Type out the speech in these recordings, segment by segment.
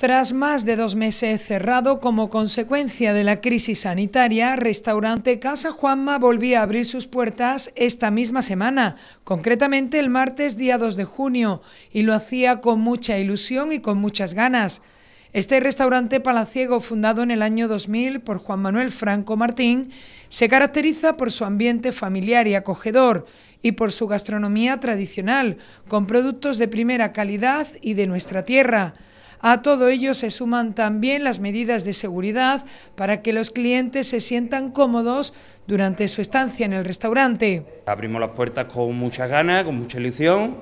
Tras más de dos meses cerrado como consecuencia de la crisis sanitaria, restaurante Casa Juanma volvía a abrir sus puertas esta misma semana, concretamente el martes día 2 de junio, y lo hacía con mucha ilusión y con muchas ganas. Este restaurante palaciego, fundado en el año 2000 por Juan Manuel Franco Martín, se caracteriza por su ambiente familiar y acogedor y por su gastronomía tradicional, con productos de primera calidad y de nuestra tierra. A todo ello se suman también las medidas de seguridad para que los clientes se sientan cómodos durante su estancia en el restaurante. Abrimos las puertas con muchas ganas, con mucha ilusión,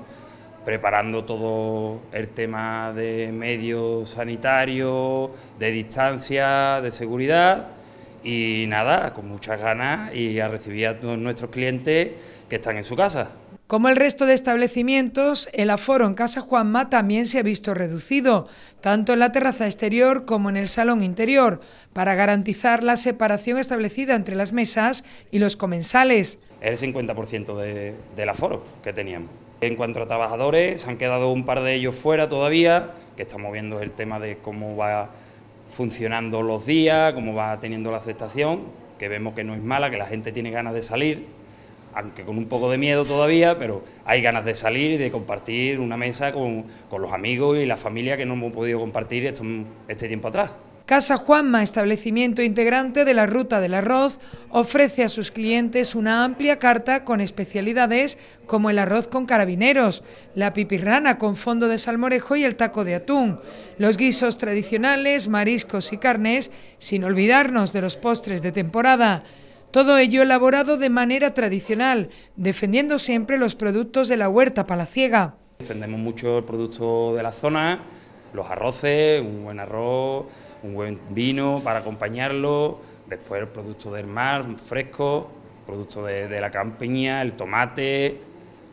preparando todo el tema de medios sanitarios, de distancia, de seguridad y nada, con muchas ganas y a recibir a todos nuestros clientes que están en su casa. Como el resto de establecimientos, el aforo en Casa Juanma también se ha visto reducido, tanto en la terraza exterior como en el salón interior, para garantizar la separación establecida entre las mesas y los comensales. El 50% del aforo que teníamos. En cuanto a trabajadores, han quedado un par de ellos fuera todavía, que estamos viendo el tema de cómo va funcionando los días, cómo va teniendo la aceptación, que vemos que no es mala, que la gente tiene ganas de salir, aunque con un poco de miedo todavía, pero hay ganas de salir y de compartir una mesa con, los amigos y la familia que no hemos podido compartir este tiempo atrás. Casa Juanma, establecimiento integrante de la Ruta del Arroz, ofrece a sus clientes una amplia carta con especialidades como el arroz con carabineros, la pipirrana con fondo de salmorejo y el taco de atún, los guisos tradicionales, mariscos y carnes, sin olvidarnos de los postres de temporada. Todo ello elaborado de manera tradicional, defendiendo siempre los productos de la huerta palaciega. Defendemos mucho el producto de la zona, los arroces, un buen arroz, un buen vino para acompañarlo, después el producto del mar, fresco, producto de, la campiña, el tomate,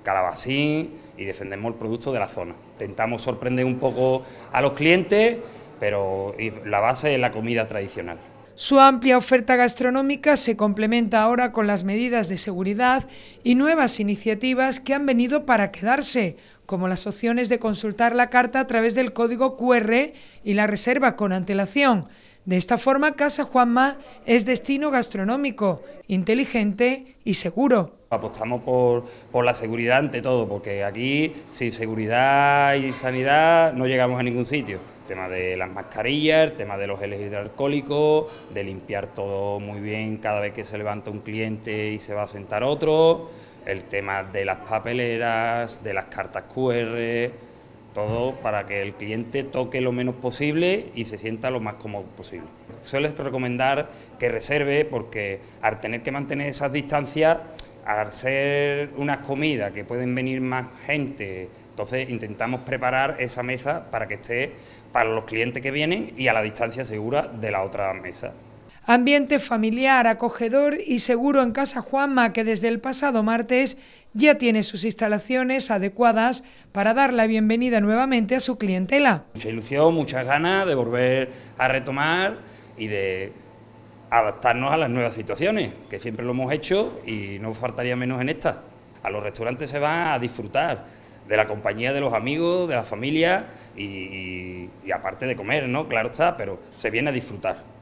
calabacín y defendemos el producto de la zona. Intentamos sorprender un poco a los clientes, pero la base es la comida tradicional. Su amplia oferta gastronómica se complementa ahora con las medidas de seguridad y nuevas iniciativas que han venido para quedarse, como las opciones de consultar la carta a través del código QR y la reserva con antelación. De esta forma, Casa Juanma es destino gastronómico, inteligente y seguro. Apostamos por, la seguridad ante todo, porque aquí sin seguridad y sanidad no llegamos a ningún sitio. tema de las mascarillas, el tema de los geles hidroalcohólicos, de limpiar todo muy bien cada vez que se levanta un cliente y se va a sentar otro, el tema de las papeleras, de las cartas QR, todo para que el cliente toque lo menos posible y se sienta lo más cómodo posible. Sueles recomendar que reserve porque al tener que mantener esas distancias, al ser unas comidas que pueden venir más gente, entonces intentamos preparar esa mesa para que esté para los clientes que vienen y a la distancia segura de la otra mesa. Ambiente familiar, acogedor y seguro en Casa Juanma, que desde el pasado martes ya tiene sus instalaciones adecuadas para dar la bienvenida nuevamente a su clientela. Mucha ilusión, muchas ganas de volver a retomar y de adaptarnos a las nuevas situaciones, que siempre lo hemos hecho y no faltaría menos en esta. A los restaurantes se va a disfrutar de la compañía de los amigos, de la familia y, y aparte de comer, ¿no? Claro está, pero se viene a disfrutar.